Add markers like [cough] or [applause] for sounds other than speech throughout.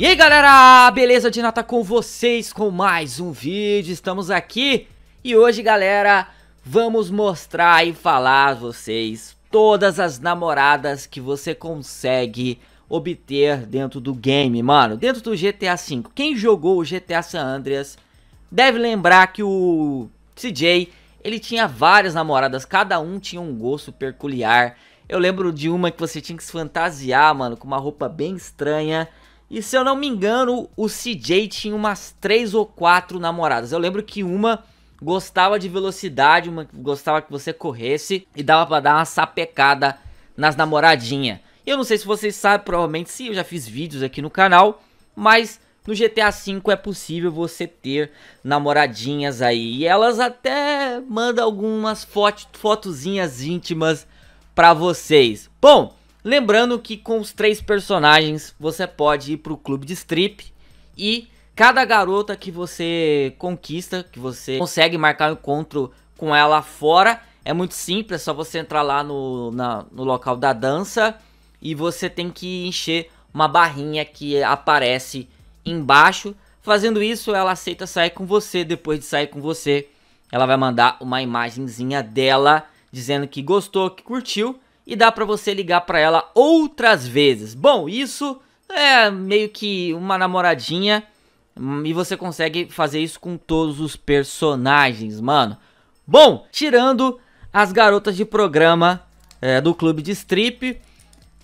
E aí galera, beleza de nota com vocês com mais um vídeo, estamos aqui e hoje galera vamos mostrar e falar a vocês todas as namoradas que você consegue obter dentro do game, mano, dentro do GTA V. Quem jogou o GTA San Andreas deve lembrar que o CJ, ele tinha várias namoradas, cada um tinha um gosto peculiar. Eu lembro de uma que você tinha que se fantasiar, mano, com uma roupa bem estranha e se eu não me engano, o CJ tinha umas três ou quatro namoradas. Eu lembro que uma gostava de velocidade, uma gostava que você corresse e dava para dar uma sapecada nas namoradinhas. Eu não sei se vocês sabem, provavelmente sim, eu já fiz vídeos aqui no canal, mas no GTA V é possível você ter namoradinhas aí. E elas até mandam algumas foto, fotozinhas íntimas para vocês. Bom, Lembrando que com os três personagens você pode ir para o clube de strip e cada garota que você conquista, que você consegue marcar um encontro com ela fora, é muito simples, é só você entrar lá no, na, no local da dança e você tem que encher uma barrinha que aparece embaixo. Fazendo isso, ela aceita sair com você. Depois de sair com você, ela vai mandar uma imagenzinha dela dizendo que gostou, que curtiu e dá para você ligar para ela outras vezes. Bom, isso é meio que uma namoradinha hum, e você consegue fazer isso com todos os personagens, mano. Bom, tirando as garotas de programa é, do clube de strip,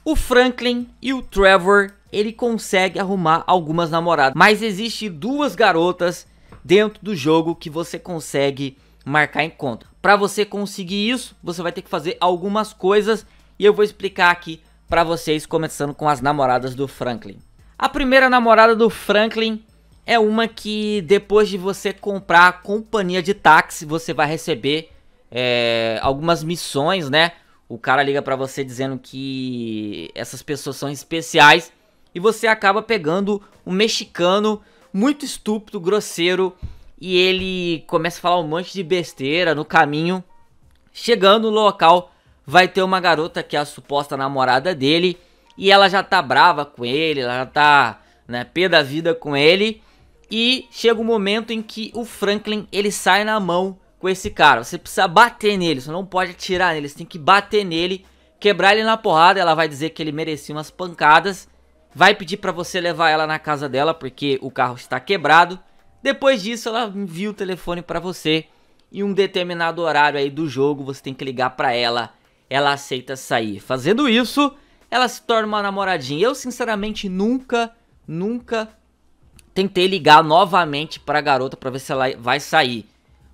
o Franklin e o Trevor, ele consegue arrumar algumas namoradas. Mas existe duas garotas dentro do jogo que você consegue marcar encontro. Para você conseguir isso, você vai ter que fazer algumas coisas e eu vou explicar aqui para vocês, começando com as namoradas do Franklin. A primeira namorada do Franklin é uma que depois de você comprar a companhia de táxi, você vai receber é, algumas missões, né? O cara liga para você dizendo que essas pessoas são especiais e você acaba pegando um mexicano muito estúpido, grosseiro e ele começa a falar um monte de besteira no caminho. Chegando no local, vai ter uma garota que é a suposta namorada dele e ela já tá brava com ele, ela já tá né, pé da vida com ele. E chega o um momento em que o Franklin ele sai na mão com esse cara. Você precisa bater nele, você não pode atirar nele, você tem que bater nele, quebrar ele na porrada. Ela vai dizer que ele merecia umas pancadas, vai pedir para você levar ela na casa dela porque o carro está quebrado. Depois disso, ela envia o telefone para você e um determinado horário aí do jogo você tem que ligar para ela. Ela aceita sair. Fazendo isso, ela se torna uma namoradinha. Eu sinceramente nunca, nunca tentei ligar novamente para a garota para ver se ela vai sair.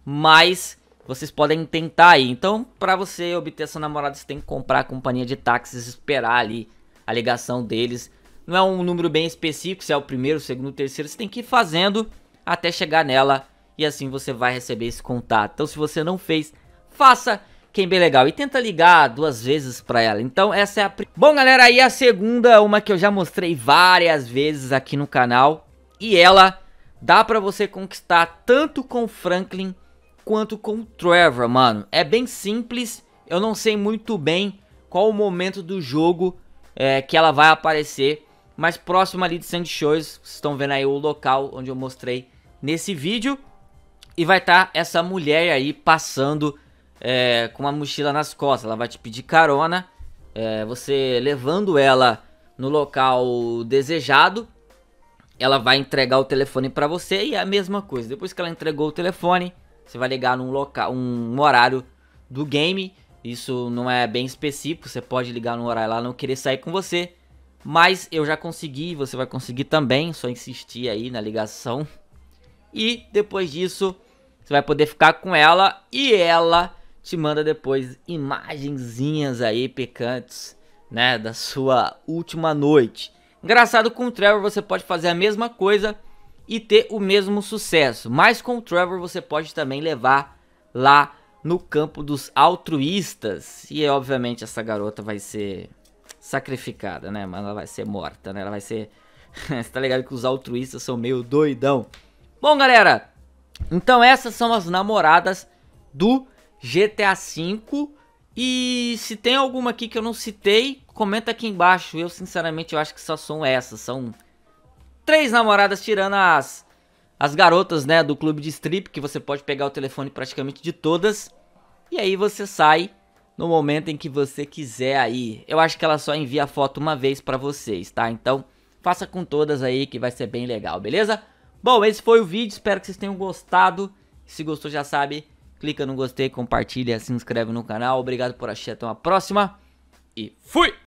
Mas vocês podem tentar aí. Então, para você obter essa namorada, você tem que comprar a companhia de táxis, esperar ali a ligação deles. Não é um número bem específico, se é o primeiro, o segundo, o terceiro, você tem que ir fazendo até chegar nela e assim você vai receber esse contato. Então se você não fez, faça Quem é bem legal. E tenta ligar duas vezes pra ela. Então essa é a... Bom galera, aí a segunda, uma que eu já mostrei várias vezes aqui no canal. E ela dá pra você conquistar tanto com Franklin quanto com Trevor, mano. É bem simples, eu não sei muito bem qual o momento do jogo é, que ela vai aparecer mais próximo ali de Sandy Shores. Vocês estão vendo aí o local onde eu mostrei nesse vídeo. E vai estar tá essa mulher aí passando é, com uma mochila nas costas. Ela vai te pedir carona, é, você levando ela no local desejado. Ela vai entregar o telefone para você e é a mesma coisa. Depois que ela entregou o telefone, você vai ligar num local, um horário do game. Isso não é bem específico, você pode ligar num horário lá, não querer sair com você mas eu já consegui, você vai conseguir também, só insistir aí na ligação. E depois disso, você vai poder ficar com ela e ela te manda depois imagenzinhas aí picantes, né, da sua última noite. Engraçado com o Trevor você pode fazer a mesma coisa e ter o mesmo sucesso, mas com o Trevor você pode também levar lá no campo dos altruístas. E obviamente essa garota vai ser sacrificada, né? Mas ela vai ser morta, né? Ela vai ser. [laughs] Você tá ligado que os altruístas são meio doidão. Bom, galera, então essas são as namoradas do GTA V. E se tem alguma aqui que eu não citei, comenta aqui embaixo. Eu, sinceramente, eu acho que só são essas. São três namoradas tirando as, as garotas, né, do clube de strip, que você pode pegar o telefone praticamente de todas. E aí você sai no momento em que você quiser aí. Eu acho que ela só envia a foto uma vez para vocês, tá? Então faça com todas aí que vai ser bem legal, beleza? Bom, esse foi o vídeo, espero que vocês tenham gostado. Se gostou já sabe, clica no gostei, compartilha, se inscreve no canal. Obrigado por assistir, até uma próxima e fui!